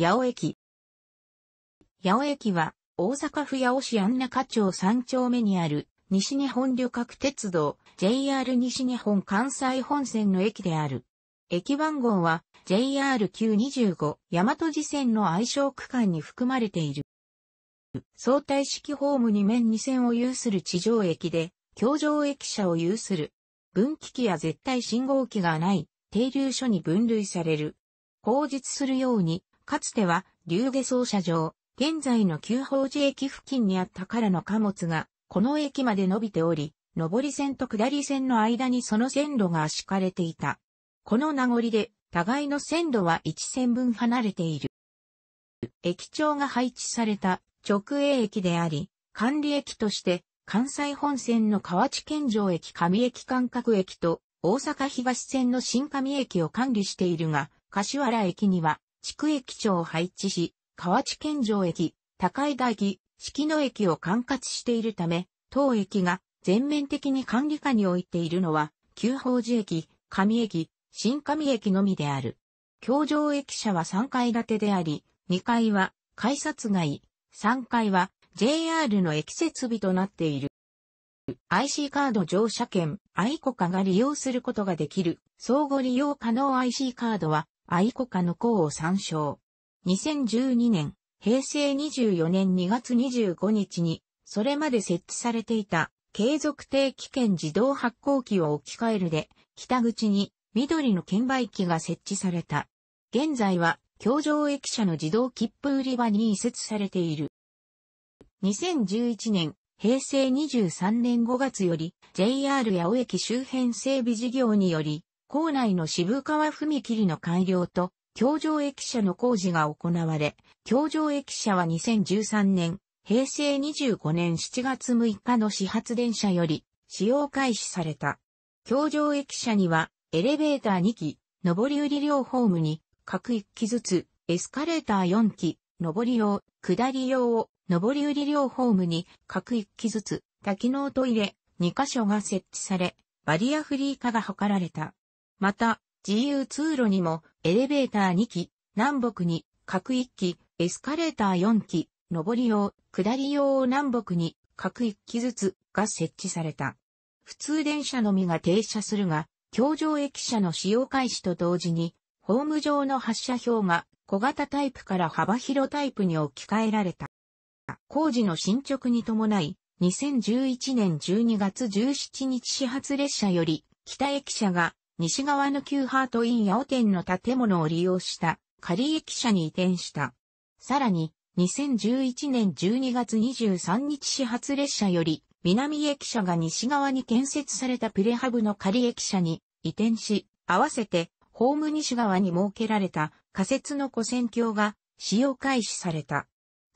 八尾駅。八尾駅は、大阪府八尾市安中町三丁目にある、西日本旅客鉄道、JR 西日本関西本線の駅である。駅番号は、JR925、大和寺線の愛称区間に含まれている。相対式ホーム2面2線を有する地上駅で、橋上駅舎を有する。分岐器や絶対信号機がない、停留所に分類される。工述するように、かつては、竜下走車場、現在の旧法寺駅付近にあったからの貨物が、この駅まで伸びており、上り線と下り線の間にその線路が敷かれていた。この名残で、互いの線路は1線分離れている。駅長が配置された直営駅であり、管理駅として、関西本線の河内県城駅上駅間隔駅と大阪東線の新上駅を管理しているが、柏原駅には地区駅長を配置し、河内県城駅、高井大木、四季野駅を管轄しているため、当駅が全面的に管理下に置いているのは、旧法寺駅、上駅、新上駅のみである。京城駅舎は3階建てであり、2階は改札外、3階は JR の駅設備となっている。IC カード乗車券、アイコカが利用することができる、相互利用可能 IC カードは、愛子家の功を参照。2012年、平成24年2月25日に、それまで設置されていた、継続定期券自動発行機を置き換えるで、北口に緑の券売機が設置された。現在は、京上駅舎の自動切符売り場に移設されている。2011年、平成23年5月より、JR 八尾駅周辺整備事業により、構内の渋川踏切の改良と、京上駅舎の工事が行われ、京上駅舎は2013年、平成25年7月6日の始発電車より使用開始された。京上駅舎にはエレベーター2機、上り売り両ホームに各1機ずつ、エスカレーター4機、上り用、下り用を上り売り両ホームに各1機ずつ多機能トイレ2箇所が設置され、バリアフリー化が図られた。また、自由通路にもエレベーター2機、南北に各1機、エスカレーター4機、上り用、下り用を南北に各1機ずつが設置された。普通電車のみが停車するが、京上駅舎の使用開始と同時に、ホーム上の発車表が小型タイプから幅広タイプに置き換えられた。工事の進捗に伴い、2011年12月17日始発列車より、北駅舎が西側の旧ハートイン八尾店の建物を利用した仮駅舎に移転した。さらに、2011年12月23日始発列車より、南駅舎が西側に建設されたプレハブの仮駅舎に移転し、合わせて、ホーム西側に設けられた仮設の古線橋が使用開始された。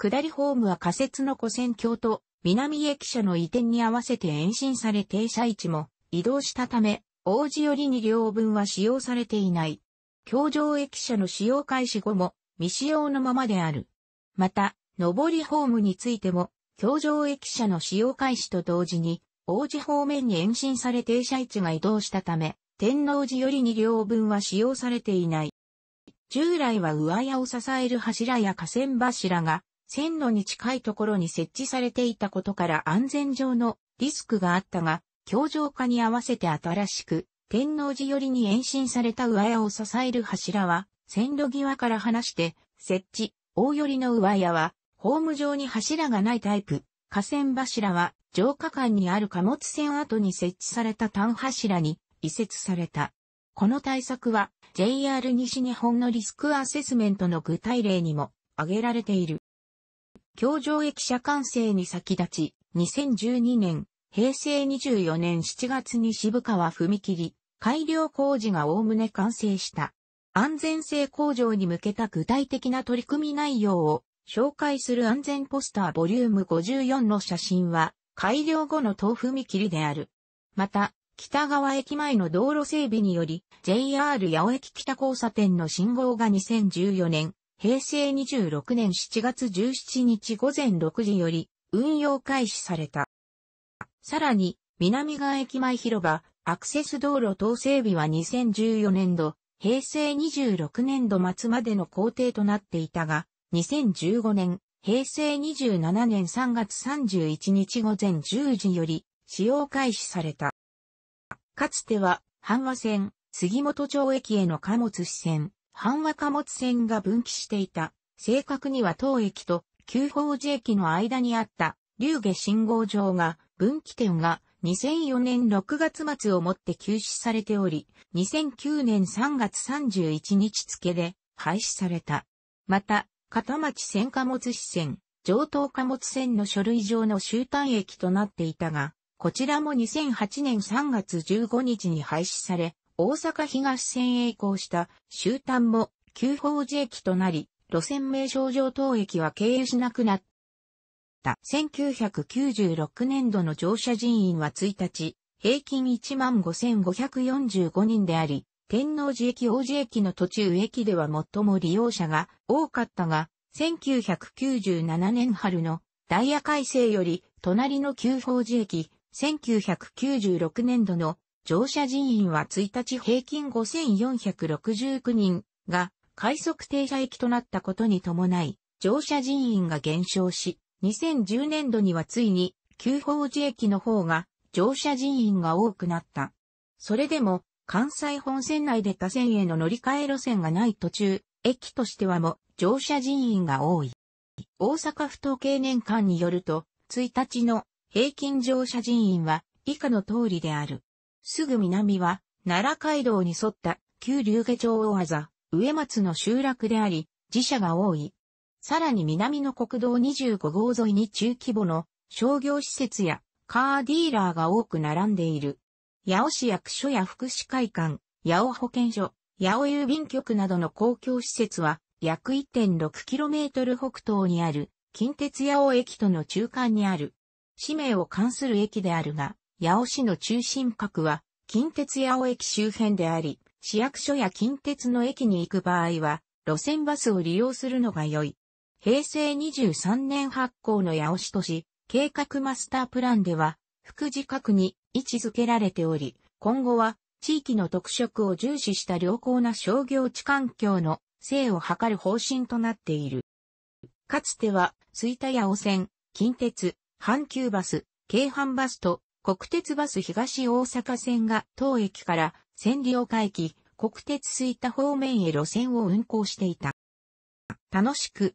下りホームは仮設の古線橋と南駅舎の移転に合わせて延伸され停車位置も移動したため、王子より2両分は使用されていない。京上駅舎の使用開始後も未使用のままである。また、上りホームについても、京上駅舎の使用開始と同時に、王子方面に延伸され停車位置が移動したため、天王寺より2両分は使用されていない。従来は上屋を支える柱や河川柱が線路に近いところに設置されていたことから安全上のリスクがあったが、強情化に合わせて新しく、天王寺寄りに延伸された上屋を支える柱は、線路際から離して設置。大寄りの上屋は、ホーム上に柱がないタイプ。河川柱は、浄化間にある貨物船跡に設置された単柱に移設された。この対策は、JR 西日本のリスクアセスメントの具体例にも挙げられている。京上駅舎完成に先立ち、2012年、平成24年7月に渋川踏切、改良工事が概ね完成した。安全性向上に向けた具体的な取り組み内容を紹介する安全ポスターボリューム54の写真は改良後の東踏切である。また、北川駅前の道路整備により JR 八尾駅北交差点の信号が2014年、平成26年7月17日午前6時より運用開始された。さらに、南側駅前広場、アクセス道路等整備は2014年度、平成26年度末までの工程となっていたが、2015年、平成27年3月31日午前10時より使用開始された。かつては、阪和線、杉本町駅への貨物支線、阪和貨物線が分岐していた。正確には当駅と旧宝寺駅の間にあった、龍下信号場が分岐点が2004年6月末をもって休止されており、2009年3月31日付で廃止された。また、片町線貨物支線、上東貨物線の書類上の終端駅となっていたが、こちらも2008年3月15日に廃止され、大阪東線へ移行した終端も旧宝寺駅となり、路線名称上等駅は経由しなくなった。。1996年度の乗車人員は1日、平均15,545人であり、天王寺駅王子駅の途中駅では最も利用者が多かったが、1997年春のダイヤ改正より隣の旧宝寺駅、1996年度の乗車人員は1日平均5469人が快速停車駅となったことに伴い、乗車人員が減少し、2010年度にはついに、旧法寺駅の方が乗車人員が多くなった。それでも、関西本線内で他線への乗り換え路線がない途中、駅としてはも乗車人員が多い。大阪府統計年間によると、1日の平均乗車人員は以下の通りである。すぐ南は、奈良街道に沿った旧龍下町大技、上松の集落であり、自社が多い。さらに南の国道25号沿いに中規模の商業施設やカーディーラーが多く並んでいる。八尾市役所や福祉会館、八尾保健所、八尾郵便局などの公共施設は約 1.6km 北東にある近鉄八尾駅との中間にある。市名を関する駅であるが、八尾市の中心核は近鉄八尾駅周辺であり、市役所や近鉄の駅に行く場合は、路線バスを利用するのが良い。平成23年発行の八尾市都市計画マスタープランでは、副次角に位置づけられており、今後は地域の特色を重視した良好な商業地環境の性を図る方針となっている。かつては、吹田八尾線、近鉄、阪急バス、京阪バスと国鉄バス東大阪線が当駅から千里回駅、国鉄吹田方面へ路線を運行していた。楽しく